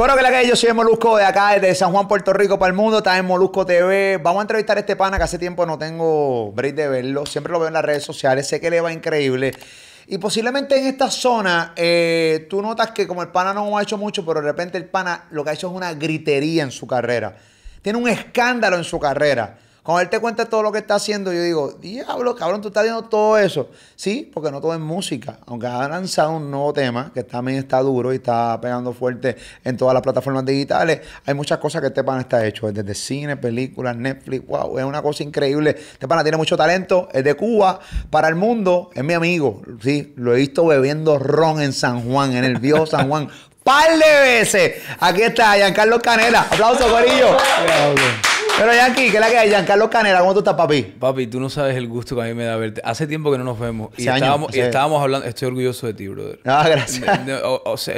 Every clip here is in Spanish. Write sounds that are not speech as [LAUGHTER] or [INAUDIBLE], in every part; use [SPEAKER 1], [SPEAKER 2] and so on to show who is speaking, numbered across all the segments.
[SPEAKER 1] Coro que la que yo soy Molusco de acá, desde San Juan, Puerto Rico, para el mundo, está en Molusco TV. Vamos a entrevistar a este pana que hace tiempo no tengo break de verlo. Siempre lo veo en las redes sociales, sé que le va increíble. Y posiblemente en esta zona, eh, tú notas que como el pana no ha hecho mucho, pero de repente el pana lo que ha hecho es una gritería en su carrera. Tiene un escándalo en su carrera. Cuando él te cuenta todo lo que está haciendo, yo digo, diablo, cabrón, tú estás haciendo todo eso. Sí, porque no todo es música. Aunque ha lanzado un nuevo tema que también está duro y está pegando fuerte en todas las plataformas digitales, hay muchas cosas que este pana está hecho, desde cine, películas, Netflix, wow, es una cosa increíble. Este pana tiene mucho talento, es de Cuba, para el mundo, es mi amigo, sí, lo he visto bebiendo ron en San Juan, en
[SPEAKER 2] el viejo San Juan,
[SPEAKER 1] [LAUGHS] par de veces. Aquí está, Giancarlo Canela. Aplauso, Corillo.
[SPEAKER 2] Pero Yankee, ¿qué es la que hay? Carlos Canera. ¿cómo tú estás, papi? Papi, tú no sabes el gusto que a mí me da verte. Hace tiempo que no nos vemos. Y, estábamos, y estábamos hablando. Estoy orgulloso de ti, brother. Ah, gracias. O, sea,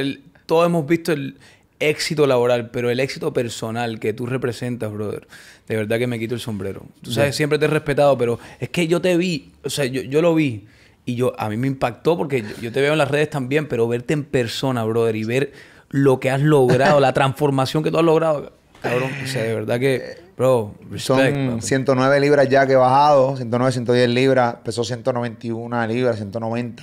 [SPEAKER 2] todos hemos visto el éxito laboral, pero el éxito personal que tú representas, brother, de verdad que me quito el sombrero. Tú sabes, siempre te he respetado, pero es que yo te vi, o sea, yo, lo vi y yo a mí me impactó porque yo, yo, te veo en las redes también, pero verte en persona, brother, y ver lo que has logrado, la [LAUGHS] transformación que tú has logrado, cabrón, o sea, de verdad que eh, son
[SPEAKER 1] 109 libras ya que he bajado, 109, 110 libras, pesó 191 libras, 190.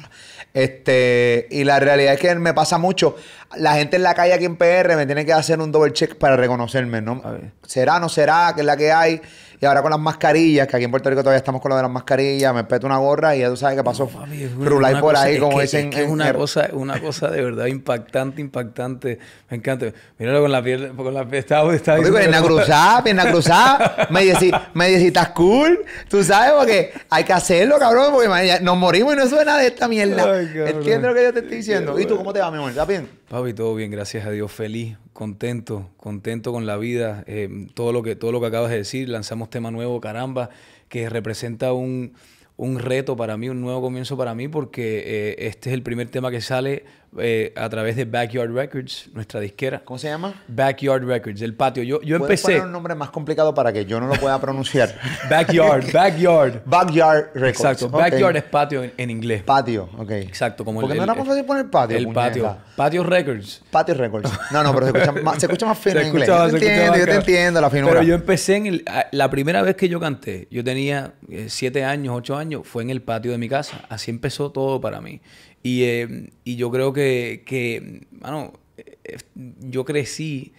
[SPEAKER 1] Este, y la realidad es que me pasa mucho. La gente en la calle aquí en PR me tiene que hacer un double check para reconocerme, ¿no? ¿Será, no será? ¿Qué es la que hay? Y ahora con las mascarillas, que aquí en Puerto Rico todavía estamos con lo de las mascarillas, me peto una gorra y ya tú sabes qué pasó. por ahí, como dicen. Es, una,
[SPEAKER 2] cosa, una cosa de verdad impactante, impactante. Me encanta. Míralo con la piel, con la piel. Estaba, pierna cruzada, pierna cruzada. me decís,
[SPEAKER 1] me estás cool. Tú sabes, porque hay que hacerlo, cabrón, porque nos morimos y no suena de esta mierda. Ay, lo que yo te estoy diciendo? ¿Y tú cómo te va, mi
[SPEAKER 2] amor? ¿Estás bien? Papi, todo bien, gracias a Dios, feliz, contento, contento con la vida, eh, todo, lo que, todo lo que acabas de decir, lanzamos tema nuevo, caramba, que representa un, reto para mí, un nuevo comienzo para mí, porque eh, este es el primer tema que sale eh, a través de Backyard Records, nuestra disquera. ¿Cómo se llama? Backyard Records, el patio. Yo, yo empecé. Poner un
[SPEAKER 1] nombre más complicado para que yo no lo pueda pronunciar. [LAUGHS] backyard, backyard. Backyard Records. Exacto. Backyard
[SPEAKER 2] es patio en, inglés. Patio, ok. Exacto. Como Porque no era más fácil poner patio. El patio. Patio Records. Patio Records. No, no, pero se escucha más, se escucha más fino en inglés. Yo te entiendo, yo te entiendo la finura. Pero yo empecé en el, la primera vez que yo canté, yo tenía 7 eh, años, 8 años, fue en el patio de mi casa. Así empezó todo para mí. Y, eh, y yo creo que, que bueno, eh, yo crecí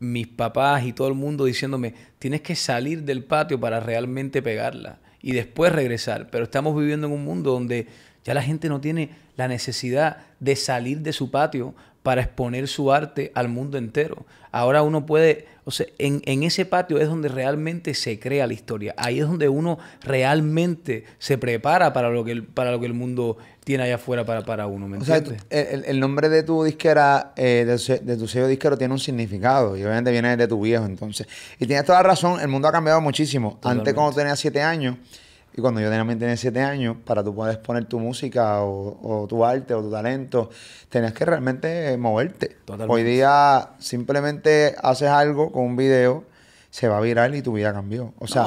[SPEAKER 2] mis papás y todo el mundo diciéndome, tienes que salir del patio para realmente pegarla y después regresar. Pero estamos viviendo en un mundo donde ya la gente no tiene la necesidad de salir de su patio para exponer su arte al mundo entero. Ahora uno puede, o sea, en, ese patio es donde realmente se crea la historia, ahí es donde uno realmente se prepara para lo que el, para lo que el mundo tiene allá afuera para, para uno. ¿me o sea, el, nombre de
[SPEAKER 1] tu disquera, eh, de, tu sello disquero, tiene un significado y obviamente viene de tu viejo entonces. Y tienes toda la razón, el mundo ha cambiado muchísimo. Antes cuando tenía siete años y cuando yo tenía, tenía siete años, para tú puedes poner tu música o, tu arte o tu talento, tenías que realmente moverte. Hoy día simplemente haces algo con un video, se va a viral y tu vida cambió. O sea,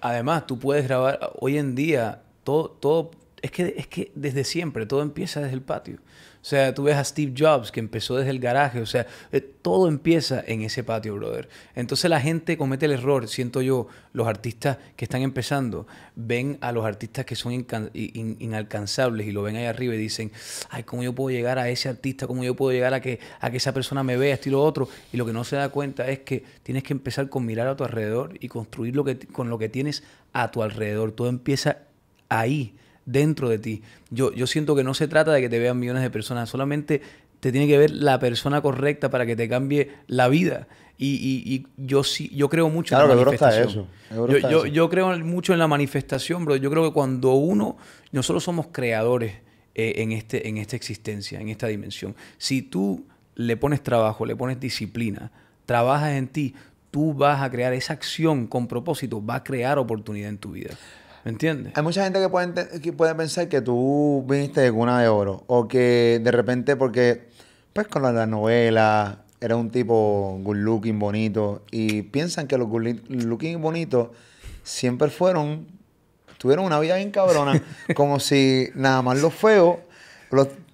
[SPEAKER 2] además tú puedes grabar hoy en día todo, todo es que es que desde siempre todo empieza desde el patio. O sea, tú ves a Steve Jobs que empezó desde el garaje, o sea, eh, todo empieza en ese patio, brother. Entonces la gente comete el error, siento yo, los artistas que están empezando ven a los artistas que son inalcanzables y lo ven ahí arriba y dicen, ay, ¿cómo yo puedo llegar a ese artista? ¿Cómo yo puedo llegar a que, a que esa persona me vea, estilo otro? Y lo que no se da cuenta es que tienes que empezar con mirar a tu alrededor y construir lo que, con lo que tienes a tu alrededor. Todo empieza ahí dentro de ti. Yo, yo siento que no se trata de que te vean millones de personas, solamente te tiene que ver la persona correcta para que te cambie la vida. Y, y, y yo sí, yo creo mucho en la manifestación. eso. Yo, creo mucho en la manifestación, bro. Yo creo que cuando uno, nosotros somos creadores eh, en, este, en esta existencia, en esta dimensión. Si tú le pones trabajo, le pones disciplina, trabajas en ti, tú vas a crear esa acción con propósito, va a crear oportunidad en tu vida. ¿Me entiendes? Hay mucha gente
[SPEAKER 1] que puede, puede pensar que tú viniste de cuna de oro o que de repente porque, pues con las la novela, era un tipo good looking, bonito y piensan que los good looking bonitos siempre fueron, tuvieron una vida bien cabrona, [LAUGHS] como si nada más los feos,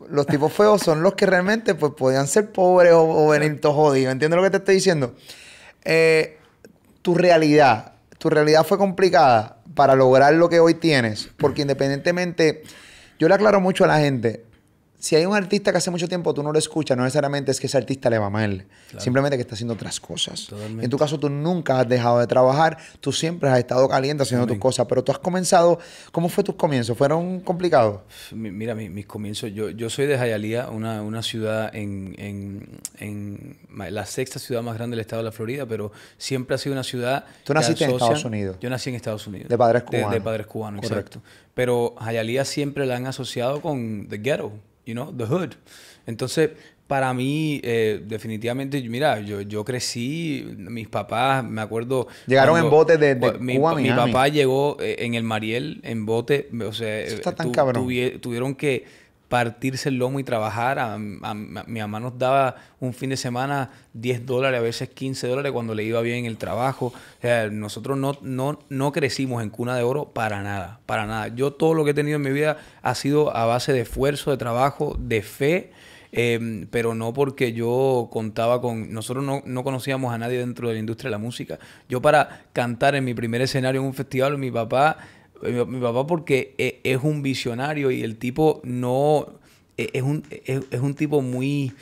[SPEAKER 1] los, tipos feos son los que realmente pues podían ser pobres o, o venir todos jodidos. ¿Entiendes lo que te estoy diciendo? Eh, tu realidad, tu realidad fue complicada para lograr lo que hoy tienes. Porque independientemente, yo le aclaro mucho a la gente, si hay un artista que hace mucho tiempo tú no lo escuchas, no necesariamente es que ese artista le va mal. Simplemente que está haciendo otras cosas. En tu caso, tú nunca has dejado de trabajar. Tú siempre has estado caliente haciendo tus cosas. Pero tú has comenzado. ¿Cómo fue tus comienzos? ¿Fueron complicados?
[SPEAKER 2] Mira, mis, comienzos. Yo, yo soy de Jayalía, una, ciudad en, la sexta ciudad más grande del estado de la Florida, pero siempre ha sido una ciudad. ¿Tú naciste en Estados Unidos? Yo nací en Estados Unidos. De padres cubanos. De, padres cubanos, Correcto. Pero Jayalía siempre la han asociado con The Ghetto you know, the hood. Entonces, para mí, eh, definitivamente, mira, yo, yo crecí, mis papás, me acuerdo... Llegaron en bote de, mi, Mi papá llegó eh, en el Mariel, en bote, o sea... está eh, tan cabrón. tuvieron que partirse el lomo y trabajar. mi mamá nos daba un fin de semana 10 dólares, a veces 15 dólares cuando le iba bien el trabajo. O sea, nosotros no, no, no crecimos en cuna de oro para nada, para nada. Yo todo lo que he tenido en mi vida ha sido a base de esfuerzo, de trabajo, de fe. Em, pero no porque yo contaba con, nosotros no, no, conocíamos a nadie dentro de la industria de la música. Yo para cantar en mi primer escenario en un festival, mi papá eh, mi, papá porque eh, es un visionario y el tipo no... Eh, es un, es, un tipo muy...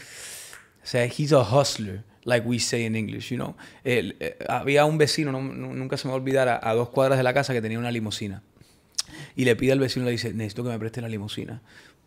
[SPEAKER 2] O sea, he's a hustler like we say in English, you know. había un vecino, nunca se me va a olvidar, a, dos cuadras de la casa que tenía una limusina. Y le pide al vecino, le dice, necesito que me preste la limusina.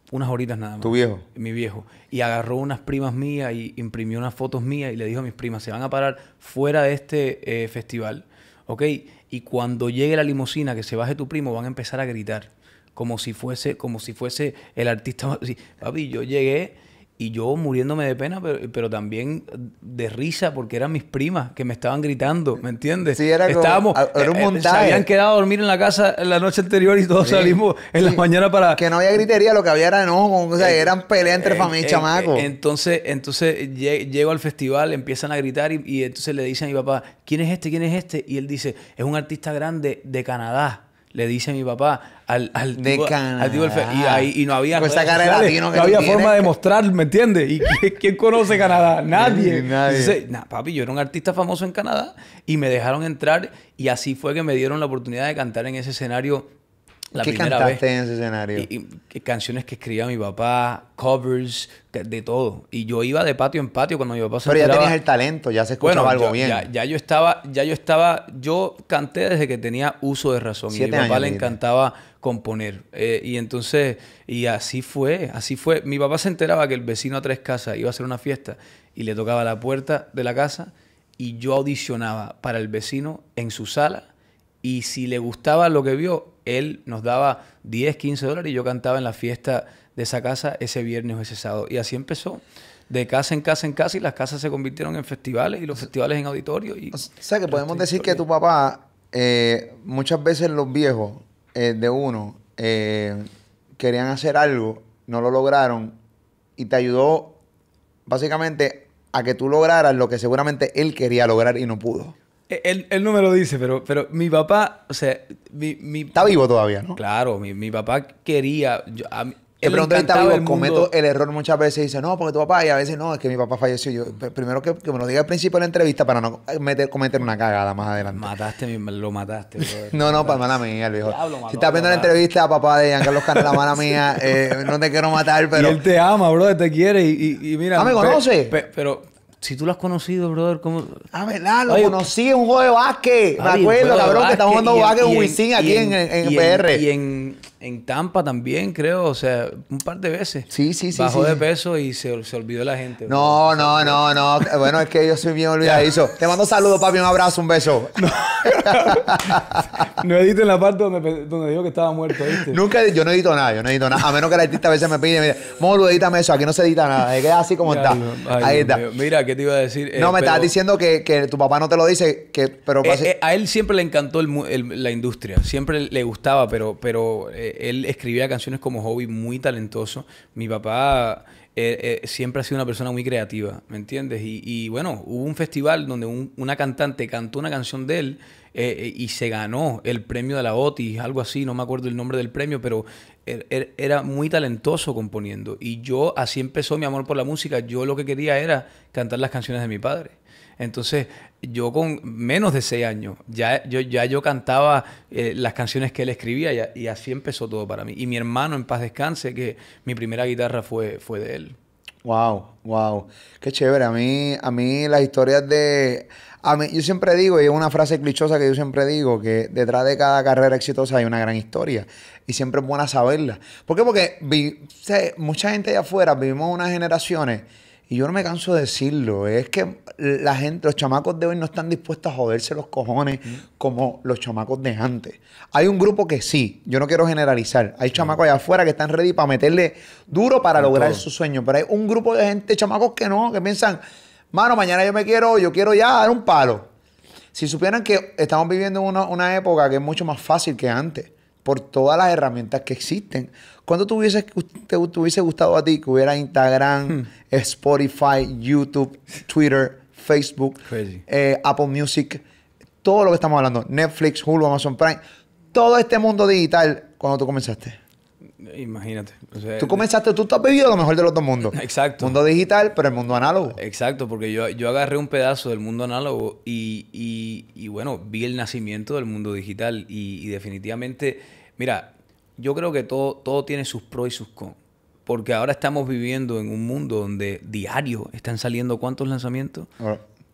[SPEAKER 2] Unas horitas nada más. ¿Tu viejo? Mi viejo. Y agarró unas primas mías y imprimió unas fotos mías y le dijo a mis primas, se van a parar fuera de este festival, ¿ok? y cuando llegue la limusina que se baje tu primo van a empezar a gritar como si fuese como si fuese el artista papi yo llegué y yo muriéndome de pena, pero, también de risa, porque eran mis primas que me estaban gritando, ¿me entiendes? Sí, Estábamos, un eh, eh, se habían quedado a dormir en la casa la noche anterior y todos salimos en la mañana para... Que no había gritería, lo que había era enojo, o sea, eh, eran peleas entre familia y chamaco. entonces, entonces llego al festival, empiezan a gritar y, y entonces le dicen a mi papá, ¿quién es este? ¿quién es este? Y él dice, es un artista grande de Canadá le dice a mi papá al, al de Canadá... y, ahí, no había pues no había forma de mostrar ¿me entiendes? ¿y [LAUGHS] quién, conoce Canadá? nadie, nadie. papi yo era un artista famoso en Canadá y me dejaron entrar y así fue que me dieron la oportunidad de cantar en ese escenario ¿Qué cantaste en ese escenario? Y, canciones que escribía mi papá, covers, de todo. Y yo iba de patio en patio cuando mi papá se Pero ya tenías el
[SPEAKER 1] talento, ya se escuchaba algo bien.
[SPEAKER 2] Ya, yo estaba, ya yo estaba, yo canté desde que tenía uso de razón. y mi papá le encantaba componer. Eh, y entonces, y así fue, así fue. Mi papá se enteraba que el vecino a tres casas iba a hacer una fiesta y le tocaba la puerta de la casa y yo audicionaba para el vecino en su sala y si le gustaba lo que vio, él nos daba 10, 15 dólares y yo cantaba en la fiesta de esa casa ese viernes o ese sábado. Y así empezó. De casa en casa en casa y las casas se convirtieron en festivales y los festivales en auditorio. Y o sea que
[SPEAKER 1] podemos decir que tu papá, eh, muchas veces los viejos eh, de uno eh, querían hacer algo, no lo lograron y te ayudó básicamente a que tú lograras lo que seguramente él quería lograr y no pudo.
[SPEAKER 2] Eh, él, no me lo dice, pero, pero mi papá, o sea, mi, mi Está vivo todavía, ¿no? Claro, mi, mi papá quería... Yo, a te está vivo, el cometo
[SPEAKER 1] el error muchas veces y dice, no, porque tu papá, y a veces no, es que mi papá falleció. Yo, primero que, que me lo diga al principio de la entrevista para no meter, cometer una cagada más adelante. Mataste, lo mataste. [LAUGHS] no, no, para mala mía, el viejo. si estás viendo la entrevista, papá de Carlos Canela, mala mía, [LAUGHS] eh, no te quiero matar, pero. él te
[SPEAKER 2] ama, bro, te quiere y, mira. ¿No ah, me conoce. pero si tú lo has conocido, brother, ¿cómo? Ah, verdad, lo conocí en un juego
[SPEAKER 1] de básquet. me acuerdo, cabrón, que estamos jugando básquet en Wisin aquí en, en, PR.
[SPEAKER 2] y en, en, Tampa también, creo. O sea, un par de veces. Sí, sí, sí. Bajó de peso y se, se olvidó la gente. No, no, no,
[SPEAKER 1] no. bueno, es que yo soy bien [LAUGHS] olvidadizo. Te mando saludos, papi. Un abrazo, un beso no edito en la parte donde, donde digo que estaba muerto, ¿viste? Nunca, yo no edito nada, yo no edito nada. A menos que el artista a veces me pide, mira, Molo, edítame eso, aquí no se edita nada. Me queda así como está. Ahí está.
[SPEAKER 2] Mira, ¿qué te iba a decir? Eh, no, me estabas
[SPEAKER 1] diciendo que, que, tu papá no te lo dice, que, pero... Eh,
[SPEAKER 2] eh, a él siempre le encantó la industria, siempre le gustaba, pero, pero él escribía canciones como hobby muy talentoso. Mi papá eh, eh, siempre ha sido una persona muy creativa, ¿me entiendes? Y, bueno, hubo un festival donde una cantante cantó una canción de él eh, y se ganó el premio de la OTI, algo así, no me acuerdo el nombre del premio, pero er, er, era muy talentoso componiendo. Y yo, así empezó mi amor por la música, yo lo que quería era cantar las canciones de mi padre. Entonces, yo con menos de seis años, ya yo, ya yo cantaba eh, las canciones que él escribía y, así empezó todo para mí. Y mi hermano, en paz descanse, que mi primera guitarra fue, fue de él. Wow,
[SPEAKER 1] wow. Qué chévere. A mí, a mí las historias de... A mí, yo siempre digo, y es una frase clichosa que yo siempre digo, que detrás de cada carrera exitosa hay una gran historia. Y siempre es buena saberla. ¿Por qué? Porque mucha gente de afuera vivimos unas generaciones y yo no me canso de decirlo. Es que la gente, los chamacos de hoy no están dispuestos a joderse los cojones como los chamacos de antes. Hay un grupo que sí, yo no quiero generalizar. Hay chamacos allá afuera que están ready para meterle duro para lograr su sueño. Pero hay un grupo de gente, chamacos que no, que piensan, mano, mañana yo me quiero, yo quiero ya dar un palo. Si supieran que estamos viviendo una, una época que es mucho más fácil que antes por todas las herramientas que existen. ¿Cuándo te hubiese, gustado a ti que hubiera Instagram, hmm. Spotify, YouTube, Twitter, Facebook, eh, Apple Music, todo lo que estamos hablando, Netflix, Hulu, Amazon Prime, todo este mundo digital cuando tú comenzaste?
[SPEAKER 2] Imagínate. tú
[SPEAKER 1] comenzaste, tú has vivido lo mejor de los dos mundos. Exacto. Mundo digital,
[SPEAKER 2] pero el mundo análogo. Exacto, porque yo, yo agarré un pedazo del mundo análogo y, bueno, vi el nacimiento del mundo digital y, y definitivamente Mira, yo creo que todo, todo tiene sus pros y sus cons. Porque ahora estamos viviendo en un mundo donde diario están saliendo cuántos lanzamientos.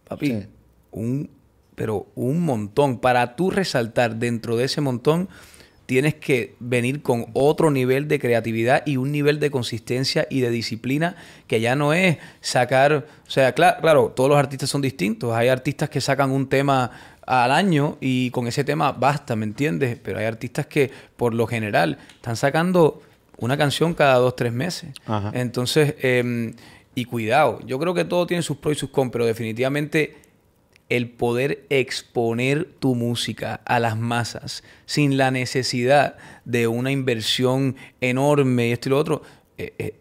[SPEAKER 2] Papi, un, pero un montón. Para tú resaltar dentro de ese montón, tienes que venir con otro nivel de creatividad y un nivel de consistencia y de disciplina que ya no es sacar, o sea, claro, claro todos los artistas son distintos. Hay artistas que sacan un tema al año y con ese tema basta, ¿me entiendes? Pero hay artistas que por lo general están sacando una canción cada dos, tres meses. Entonces, em, y cuidado, yo creo que todo tiene sus pros y sus cons, pero definitivamente el poder exponer tu música a las masas sin la necesidad de una inversión enorme y esto y lo otro, eh, eh,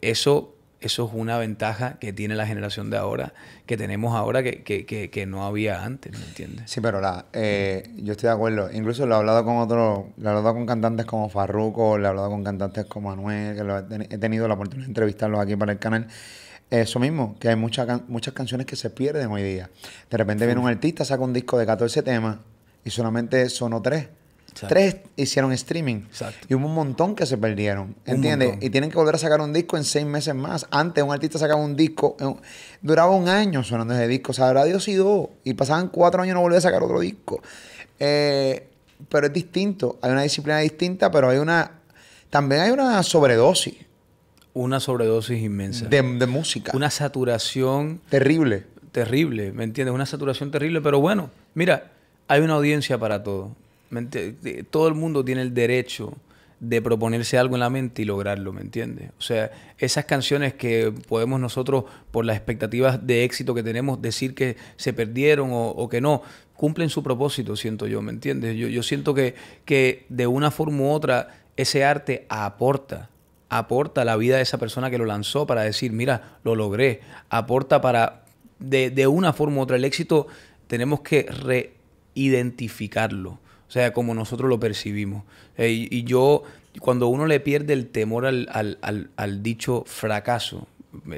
[SPEAKER 2] eso eso es una ventaja que tiene la generación de ahora, que tenemos ahora que, que, que, no había antes, ¿me entiendes?
[SPEAKER 1] Sí, pero la, eh, yo estoy de acuerdo. Incluso lo he hablado con otros, he hablado con cantantes como Farruko, lo he hablado con cantantes como Anuel, que he, tenido la oportunidad de entrevistarlos aquí para el canal. Eso mismo, que hay muchas muchas canciones que se pierden hoy día. De repente viene un artista, saca un disco de 14 temas y solamente sonó tres Tres hicieron streaming. Y hubo un montón que se perdieron. ¿Entiendes? Y tienen que volver a sacar un disco en seis meses más. Antes un artista sacaba un disco, duraba un año sonando ese disco. O habrá Dios y dos. Y pasaban cuatro años no volvía a sacar otro disco. Eh, pero es distinto. Hay una disciplina distinta, pero hay una.
[SPEAKER 2] También hay una sobredosis. Una sobredosis inmensa. De, de música. Una saturación. Terrible. Terrible, ¿me entiendes? Una saturación terrible, pero bueno, mira, hay una audiencia para todo. Todo el mundo tiene el derecho de proponerse algo en la mente y lograrlo, ¿me entiendes? O sea, esas canciones que podemos nosotros, por las expectativas de éxito que tenemos, decir que se perdieron o, que no, cumplen su propósito, siento yo, ¿me entiendes? Yo, siento que, que de una forma u otra ese arte aporta, aporta la vida de esa persona que lo lanzó para decir, mira, lo logré, aporta para, de, de una forma u otra, el éxito tenemos que reidentificarlo o sea, como nosotros lo percibimos. Eh, y, yo, cuando uno le pierde el temor al, dicho fracaso,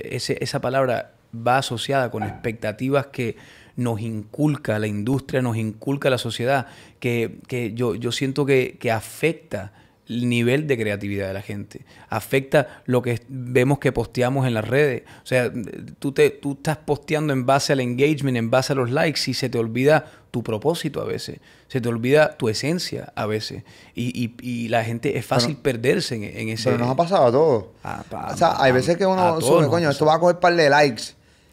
[SPEAKER 2] esa palabra va asociada con expectativas que nos inculca la industria, nos inculca la sociedad, que, yo, yo, siento que, afecta el nivel de creatividad de la gente. Afecta lo que vemos que posteamos en las redes. O sea, tú, te, tú estás posteando en base al engagement, en base a los likes, y se te olvida tu propósito a veces, se te olvida tu esencia a veces y, la gente es fácil perderse en, ese... Pero nos ha
[SPEAKER 1] pasado a todos. Ah, o sea, hay veces que uno sube, coño, esto va a coger un par de likes.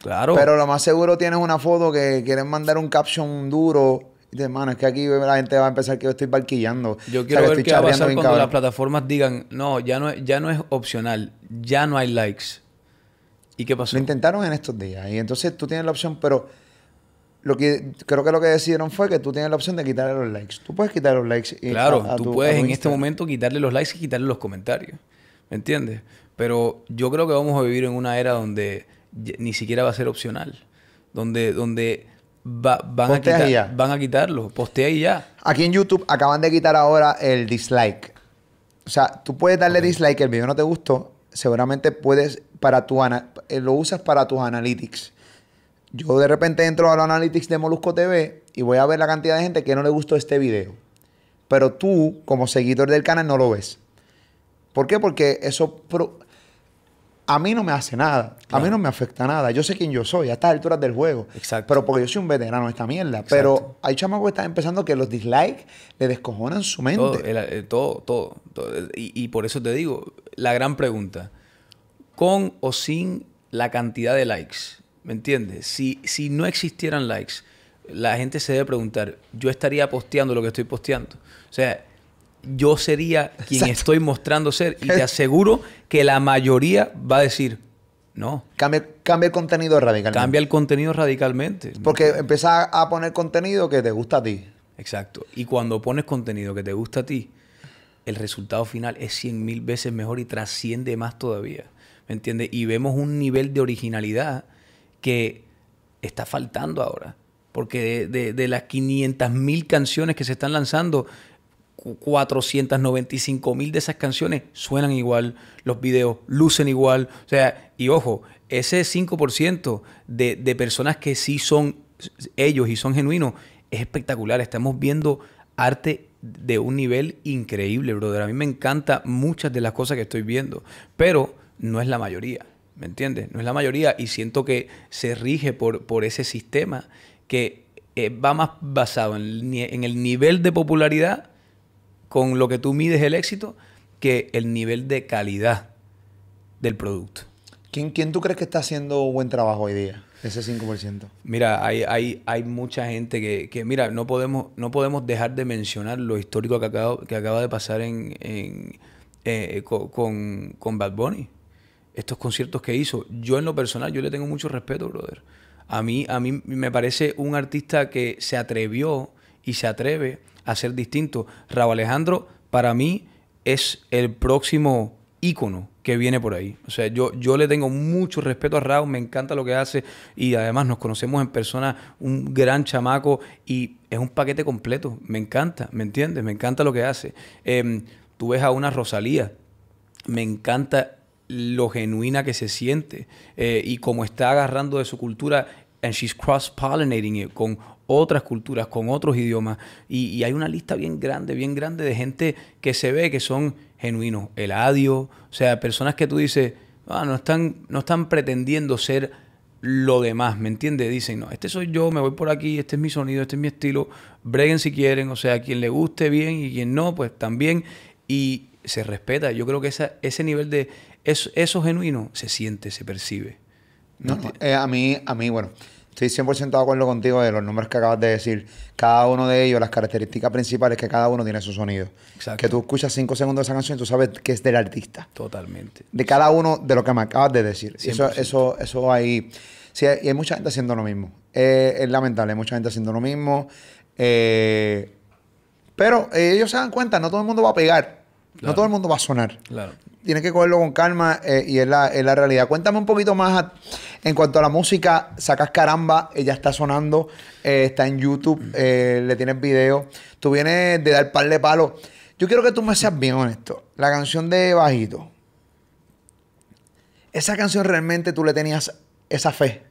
[SPEAKER 1] Claro. Pero lo más seguro tienes una foto que quieren mandar un caption duro. Y dices, mano, es que aquí la gente va a empezar que yo estoy barquillando. Yo quiero ver qué va a cuando las
[SPEAKER 2] plataformas digan, no ya, no, ya no es opcional, ya no hay likes. ¿Y qué pasó?
[SPEAKER 1] Lo intentaron en estos días. Y entonces tú tienes la opción, pero lo que creo que lo que decidieron fue que tú tienes la opción de quitarle los likes. Tú puedes quitar los likes. Y eh, claro, tú puedes en este
[SPEAKER 2] momento quitarle los likes y quitarle los comentarios. ¿Me entiendes? Pero yo creo que vamos a vivir en una era donde ni siquiera va a ser opcional. Donde, donde van, a quitar, van a quitarlo. Postea y ya.
[SPEAKER 1] Aquí en YouTube acaban de quitar ahora el dislike. O sea, tú puedes darle dislike, el video no te gustó. Seguramente puedes, para tu ana eh, lo usas para tus analytics yo de repente entro a los analytics de Molusco TV y voy a ver la cantidad de gente que no le gustó este video. Pero tú, como seguidor del canal, no lo ves. ¿Por qué? Porque eso a mí no me hace nada. A mí no me afecta nada. Yo sé quién yo soy a estas alturas del juego. Exacto. Pero porque yo soy un veterano de esta mierda. Pero hay chamacos que están empezando que los dislikes le descojonan su mente.
[SPEAKER 2] Eh, todo, todo, Y, y por eso te digo, la gran pregunta. ¿Con o sin la cantidad de likes? ¿Me entiendes? Si, si no existieran likes, la gente se debe preguntar, ¿yo estaría posteando lo que estoy posteando? O sea, yo sería quien estoy mostrando ser. Y te [LAUGHS] aseguro que la mayoría va a decir, no. Cambia, el contenido radicalmente. Cambia el contenido radicalmente. Porque empiezas a poner contenido que te gusta a ti. Exacto. Y cuando pones contenido que te gusta a ti, el resultado final es cien mil veces mejor y trasciende más todavía. ¿Me entiendes? Y vemos un nivel de originalidad que está faltando ahora. Porque de, las 500 mil canciones que se están lanzando, 495 mil de esas canciones suenan igual, los videos lucen igual. O sea, y ojo, ese 5% de, personas que sí son ellos y son genuinos es espectacular. Estamos viendo arte de un nivel increíble, brother. A mí me encanta muchas de las cosas que estoy viendo, pero no es la mayoría. ¿me entiendes? No es la mayoría y siento que se rige por, por ese sistema que eh, va más basado en, el nivel de popularidad con lo que tú mides el éxito que el nivel de calidad del producto. ¿Quién, tú crees que está haciendo buen trabajo hoy día?
[SPEAKER 1] Ese 5%.
[SPEAKER 2] Mira, hay, hay, mucha gente que, mira, no podemos, no podemos dejar de mencionar lo histórico que acaba, que acaba de pasar en, eh, con, con, Bad Bunny estos conciertos que hizo. Yo en lo personal, yo le tengo mucho respeto, brother. A mí, a mí me parece un artista que se atrevió y se atreve a ser distinto. Raúl Alejandro, para mí, es el próximo ícono que viene por ahí. O sea, yo, yo le tengo mucho respeto a Raúl, me encanta lo que hace y además nos conocemos en persona, un gran chamaco y es un paquete completo. Me encanta, ¿me entiendes? Me encanta lo que hace. Em, tú ves a una Rosalía, me encanta lo genuina que se siente eh, y cómo está agarrando de su cultura and she's cross-pollinating it con otras culturas, con otros idiomas. Y, hay una lista bien grande, bien grande de gente que se ve que son genuinos. El adio, o sea, personas que tú dices, ah, no están, no están pretendiendo ser lo demás, ¿me entiendes? Dicen, no, este soy yo, me voy por aquí, este es mi sonido, este es mi estilo, breguen si quieren, o sea, quien le guste bien y quien no, pues también. Y se respeta. Yo creo que ese nivel de eso, genuino se siente, se percibe.
[SPEAKER 1] Eh, a, mí, a mí, bueno, estoy 100% de acuerdo contigo de los números que acabas de decir. Cada uno de ellos, las características principales que cada uno tiene su sonido. Que tú escuchas cinco segundos de esa canción y tú sabes que es del artista. Totalmente. De cada uno de lo que me acabas de decir. Eso, eso, eso ahí. Sí, y hay mucha gente haciendo lo mismo. Eh, es lamentable, hay mucha gente haciendo lo mismo. Eh, pero ellos se dan cuenta, no todo el mundo va a pegar. No todo el mundo va a sonar. Claro tienes que cogerlo con calma eh, y es la, realidad. Cuéntame un poquito más en cuanto a la música. Sacas caramba, ella está sonando, eh, está en YouTube, eh, le tienes video. Tú vienes de dar par de palos. Yo quiero que tú me seas bien honesto. La canción de Bajito. Esa canción realmente tú le tenías esa fe.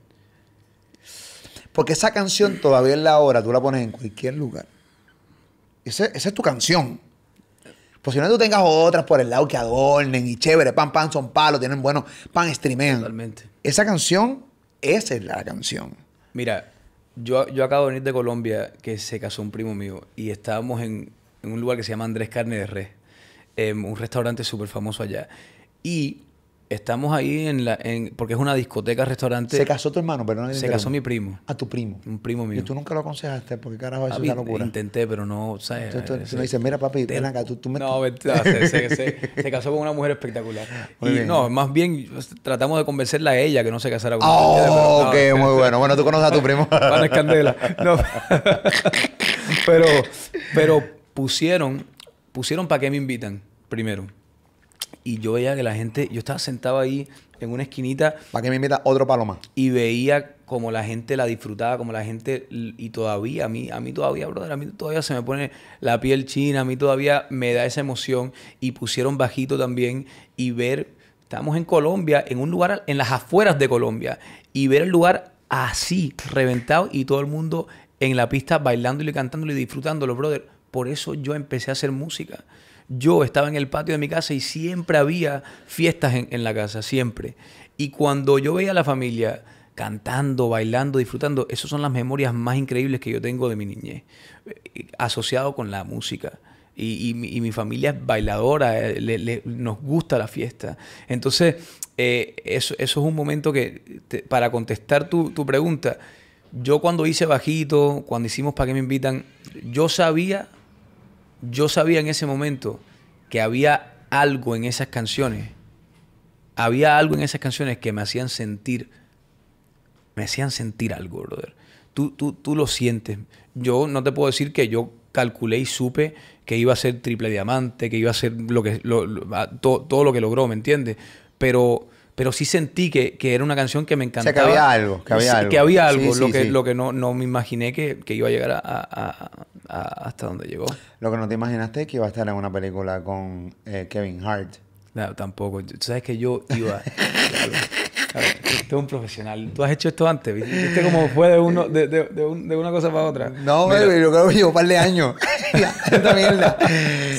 [SPEAKER 1] Porque esa canción todavía en la hora tú la pones en cualquier lugar. esa es tu canción. Posiblemente pues tú tengas otras por el lado que adornen y chévere, pan, pan, son palos, tienen buenos, pan, streamen. Totalmente. Esa canción, esa es la canción.
[SPEAKER 2] Mira, yo, yo acabo de venir de Colombia, que se casó un primo mío, y estábamos en, un lugar que se llama Andrés Carne de Res, em, un restaurante súper famoso allá. Y Estamos ahí en la. En, porque es una discoteca, restaurante. Se casó tu hermano, pero no Se casó mi primo. A ah, tu primo. Un primo mío. Y tú
[SPEAKER 1] nunca lo aconsejaste, porque carajo, eso es una locura.
[SPEAKER 2] Intenté, pero no, ¿sabes? Entonces, me dices, mira, papi, ven acá, tú, me. No, se, se, [LAUGHS] se, casó con una mujer espectacular. y no, más bien tratamos de convencerla a ella que no se casara con oh, ella. Oh, ok, muy bueno. Bueno, tú conoces a tu primo. [LAUGHS] Van escandela. No. [LAUGHS] pero, pero pusieron, pusieron para qué me invitan, primero y yo veía que la gente, yo estaba sentado ahí en una esquinita. Para que me meta otro paloma. Y veía como la gente la disfrutaba, como la gente, y todavía, a mí, a mí todavía, brother, a mí todavía se me pone la piel china, a mí todavía me da esa emoción, y pusieron bajito también, y ver, estamos en Colombia, en un lugar, en las afueras de Colombia, y ver el lugar así, reventado, y todo el mundo en la pista bailándolo y cantándolo y disfrutándolo, brother. Por eso yo empecé a hacer música yo estaba en el patio de mi casa y siempre había fiestas en, la casa, siempre. Y cuando yo veía a la familia cantando, bailando, disfrutando, esas son las memorias más increíbles que yo tengo de mi niñez, eh, asociado con la música. Y, mi, familia es bailadora, eh, nos gusta la fiesta. Entonces, eh, eso, es un momento que, para contestar tu, pregunta, yo cuando hice bajito, cuando hicimos para que me invitan, yo sabía yo sabía en ese momento que había algo en esas canciones, había algo en esas canciones que me hacían sentir, me hacían sentir algo, brother. Tú, tú, tú lo sientes. Yo no te puedo decir que yo calculé y supe que iba a ser triple diamante, que iba a ser lo que, todo lo que logró, ¿me entiendes? Pero pero sí sentí que, que era una canción que me encantaba. O sea, que había algo, que había algo. Que había algo, lo, que, lo que no, no me imaginé que, que iba a llegar hasta donde llegó.
[SPEAKER 1] Lo que no te imaginaste es que iba a estar en una película con eh, Kevin
[SPEAKER 2] Hart. No, tampoco. Tú sabes que yo iba... [LAUGHS] A ver, tú eres un profesional. Tú has hecho esto antes, ¿viste? cómo fue de, uno, de, una cosa para otra? No, baby, yo creo que
[SPEAKER 1] llevo un par de años. [LAUGHS]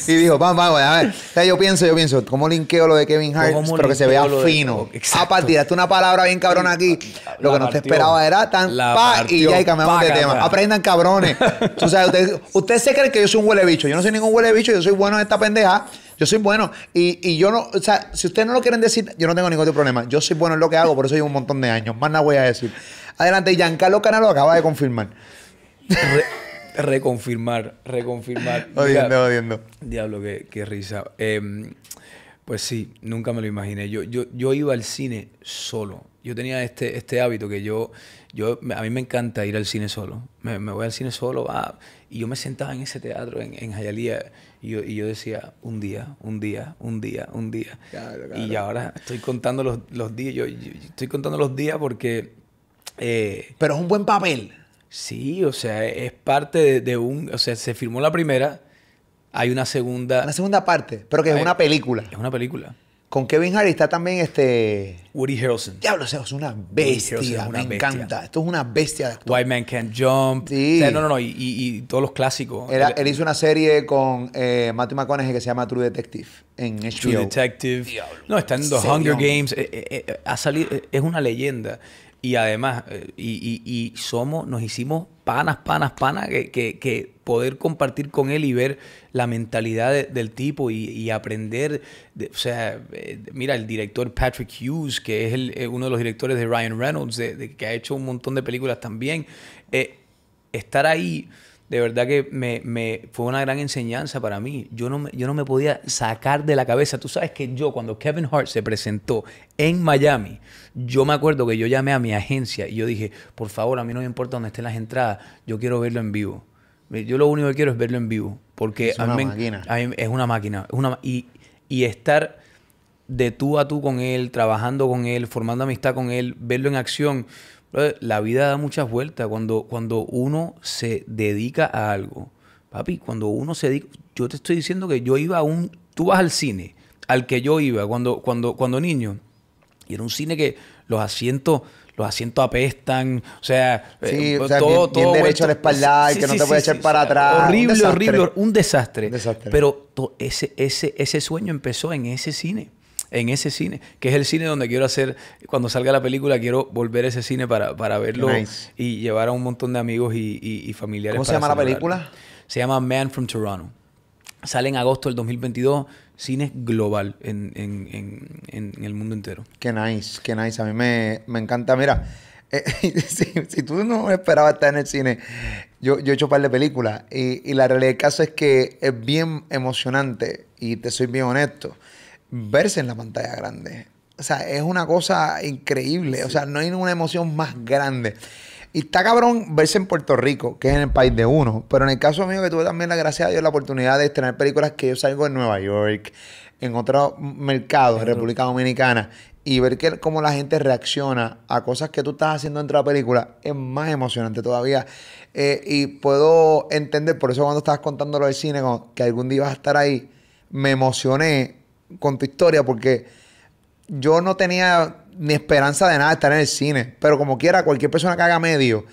[SPEAKER 1] y dijo, vamos, vamos, a ver. O sea, yo pienso, yo pienso, ¿cómo linkeo lo de Kevin Hart? para que se vea fino. A partir de una palabra bien cabrona aquí. Lo que no te esperaba era tan pa y ya y cambiamos de tema. Aprendan cabrones. [LAUGHS] ustedes usted se creen que yo soy un huele bicho. Yo no soy ningún huele bicho, yo soy bueno en esta pendeja. Yo soy bueno. Y, y, yo no, o sea, si ustedes no lo quieren decir, yo no tengo ningún otro problema. Yo soy bueno en lo que hago, por eso llevo un montón de años. Más nada voy a decir. Adelante, Giancarlo lo acaba de confirmar.
[SPEAKER 2] reconfirmar, reconfirmar. [LAUGHS] Odiendo, odiendo. Diablo, qué, qué risa. Em, pues sí, nunca me lo imaginé. Yo, yo, yo iba al cine solo. Yo tenía este, este hábito que yo, yo, a mí me encanta ir al cine solo. Me, me voy al cine solo, va, y yo me sentaba en ese teatro, en, en y yo, y yo, decía, un día, un día, un día, un día. Claro, claro. Y ahora estoy contando los, días, yo, estoy contando los días porque... Eh, pero es un buen papel. Sí, o sea, es parte de, un... O sea, se firmó la primera, hay una segunda... Una segunda parte, pero que es una película. Es una película. Con Kevin Harris está también este. Woody Harrelson.
[SPEAKER 1] Diablo, sea, es una bestia. me encanta.
[SPEAKER 2] Esto es una bestia de White Man Can't Jump. Sí. no, no, no. Y, todos los clásicos. él, hizo una
[SPEAKER 1] serie con eh, Matthew McConaughey que se llama True Detective en HBO. True
[SPEAKER 2] Detective. No, está en The Hunger Games. Eh, eh, es una leyenda. Y además, eh, y, y, somos, nos hicimos panas, panas, panas, que, poder compartir con él y ver la mentalidad del tipo y, aprender, o sea, eh, mira, el director Patrick Hughes, que es eh, uno de los directores de Ryan Reynolds, de, que ha hecho un montón de películas también, estar ahí de verdad que me, fue una gran enseñanza para mí. Yo no, me, yo no me podía sacar de la cabeza. Tú sabes que yo, cuando Kevin Hart se presentó en Miami, yo me acuerdo que yo llamé a mi agencia y yo dije, por favor, a mí no me importa dónde estén las entradas, yo quiero verlo en vivo. Yo lo único que quiero es verlo en vivo. Porque es una máquina. es una máquina. y estar de tú a tú con él, trabajando con él, formando amistad con él, verlo en acción la vida da muchas vueltas cuando, cuando uno se dedica a algo. Papi, cuando uno se dedica, yo te estoy diciendo que yo iba a un, tú vas al cine, al que yo iba cuando, cuando, cuando niño, y era un cine que los asientos, los asientos apestan, o sea, eh, todo, bien, derecho a la espalda, que no te puede echar para atrás. Horrible, horrible, un desastre. Un desastre. Pero ese, ese, ese sueño empezó en ese cine en ese cine, que es el cine donde quiero hacer, cuando salga la película, quiero volver a ese cine para, verlo y llevar a un montón de amigos y, familiares. ¿Cómo se llama la película? Se llama Man from Toronto. Sale en agosto del 2022, cine global en, el mundo entero. Qué nice, qué nice. A mí me, encanta. Mira,
[SPEAKER 1] [LAUGHS] eh, [LAUGHS] si, tú no esperabas estar en el cine, yo, yo he hecho un par de películas y, y la realidad del caso es que es bien emocionante y te soy bien honesto verse en la pantalla grande. O sea, es una cosa increíble. O sea, no hay una emoción más grande. Y está cabrón verse en Puerto Rico, que es en el país de uno. Pero en el caso mío, que tuve también la gracia de la oportunidad de estrenar películas que yo salgo en Nueva York, en otros mercado, en República Dominicana, y ver cómo la gente reacciona a cosas que tú estás haciendo dentro de la película es más emocionante todavía. Eh, y puedo entender, por eso cuando estabas contándolo lo del cine, que algún día ibas a estar ahí, me emocioné con tu historia porque yo no tenía ni esperanza de nada estar en el cine. Pero como quiera, cualquier persona que haga medio,